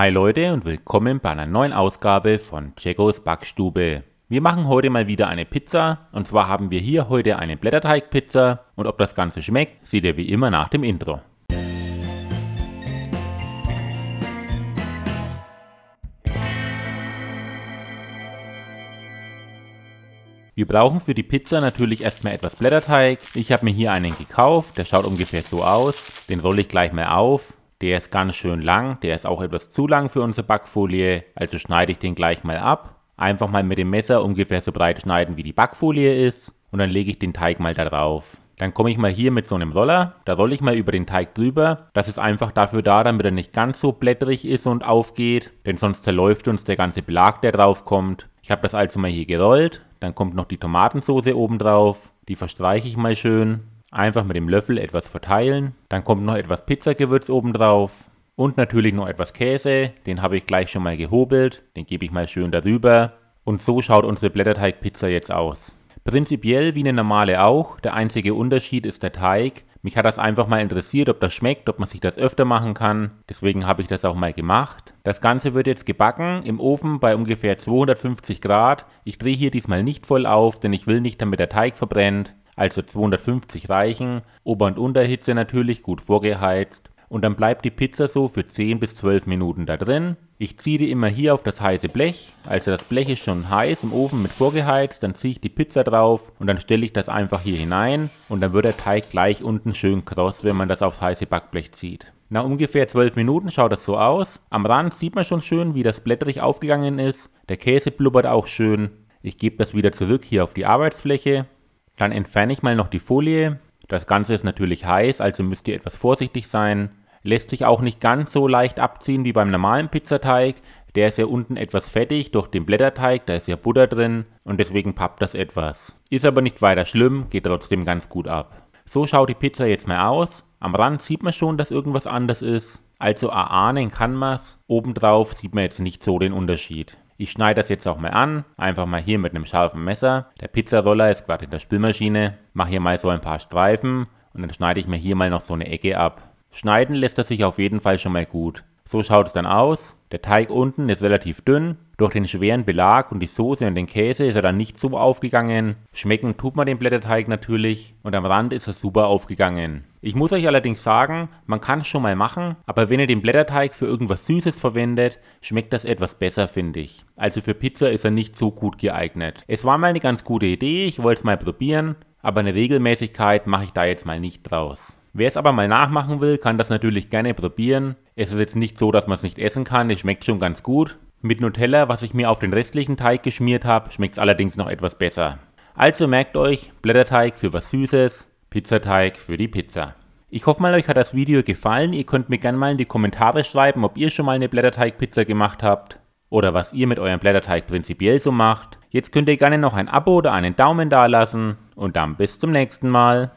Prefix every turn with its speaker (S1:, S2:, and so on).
S1: Hi Leute und willkommen bei einer neuen Ausgabe von Jackos Backstube. Wir machen heute mal wieder eine Pizza und zwar haben wir hier heute eine Blätterteigpizza und ob das Ganze schmeckt, seht ihr wie immer nach dem Intro. Wir brauchen für die Pizza natürlich erstmal etwas Blätterteig. Ich habe mir hier einen gekauft, der schaut ungefähr so aus. Den rolle ich gleich mal auf der ist ganz schön lang, der ist auch etwas zu lang für unsere Backfolie, also schneide ich den gleich mal ab. Einfach mal mit dem Messer ungefähr so breit schneiden, wie die Backfolie ist und dann lege ich den Teig mal da drauf. Dann komme ich mal hier mit so einem Roller, da rolle ich mal über den Teig drüber. Das ist einfach dafür da, damit er nicht ganz so blätterig ist und aufgeht, denn sonst zerläuft uns der ganze Belag, der drauf kommt. Ich habe das also mal hier gerollt, dann kommt noch die Tomatensoße oben drauf, die verstreiche ich mal schön. Einfach mit dem Löffel etwas verteilen. Dann kommt noch etwas Pizzagewürz oben drauf. Und natürlich noch etwas Käse. Den habe ich gleich schon mal gehobelt. Den gebe ich mal schön darüber. Und so schaut unsere Blätterteigpizza jetzt aus. Prinzipiell wie eine normale auch. Der einzige Unterschied ist der Teig. Mich hat das einfach mal interessiert, ob das schmeckt, ob man sich das öfter machen kann. Deswegen habe ich das auch mal gemacht. Das Ganze wird jetzt gebacken im Ofen bei ungefähr 250 Grad. Ich drehe hier diesmal nicht voll auf, denn ich will nicht, damit der Teig verbrennt also 250 reichen, Ober- und Unterhitze natürlich gut vorgeheizt und dann bleibt die Pizza so für 10 bis 12 Minuten da drin. Ich ziehe die immer hier auf das heiße Blech, also das Blech ist schon heiß im Ofen mit vorgeheizt, dann ziehe ich die Pizza drauf und dann stelle ich das einfach hier hinein und dann wird der Teig gleich unten schön kross, wenn man das aufs heiße Backblech zieht. Nach ungefähr 12 Minuten schaut das so aus. Am Rand sieht man schon schön, wie das blätterig aufgegangen ist. Der Käse blubbert auch schön. Ich gebe das wieder zurück hier auf die Arbeitsfläche dann entferne ich mal noch die Folie. Das Ganze ist natürlich heiß, also müsst ihr etwas vorsichtig sein. Lässt sich auch nicht ganz so leicht abziehen wie beim normalen Pizzateig. Der ist ja unten etwas fettig durch den Blätterteig, da ist ja Butter drin und deswegen pappt das etwas. Ist aber nicht weiter schlimm, geht trotzdem ganz gut ab. So schaut die Pizza jetzt mal aus. Am Rand sieht man schon, dass irgendwas anders ist. Also erahnen kann man's. Obendrauf sieht man jetzt nicht so den Unterschied. Ich schneide das jetzt auch mal an, einfach mal hier mit einem scharfen Messer. Der Pizzaroller ist gerade in der Spülmaschine. Mache hier mal so ein paar Streifen und dann schneide ich mir hier mal noch so eine Ecke ab. Schneiden lässt das sich auf jeden Fall schon mal gut. So schaut es dann aus. Der Teig unten ist relativ dünn, durch den schweren Belag und die Soße und den Käse ist er dann nicht so aufgegangen. Schmecken tut man den Blätterteig natürlich und am Rand ist er super aufgegangen. Ich muss euch allerdings sagen, man kann es schon mal machen, aber wenn ihr den Blätterteig für irgendwas Süßes verwendet, schmeckt das etwas besser, finde ich. Also für Pizza ist er nicht so gut geeignet. Es war mal eine ganz gute Idee, ich wollte es mal probieren, aber eine Regelmäßigkeit mache ich da jetzt mal nicht draus. Wer es aber mal nachmachen will, kann das natürlich gerne probieren. Es ist jetzt nicht so, dass man es nicht essen kann, es schmeckt schon ganz gut. Mit Nutella, was ich mir auf den restlichen Teig geschmiert habe, schmeckt es allerdings noch etwas besser. Also merkt euch, Blätterteig für was Süßes, Pizzateig für die Pizza. Ich hoffe mal, euch hat das Video gefallen. Ihr könnt mir gerne mal in die Kommentare schreiben, ob ihr schon mal eine Blätterteigpizza gemacht habt oder was ihr mit eurem Blätterteig prinzipiell so macht. Jetzt könnt ihr gerne noch ein Abo oder einen Daumen da lassen und dann bis zum nächsten Mal.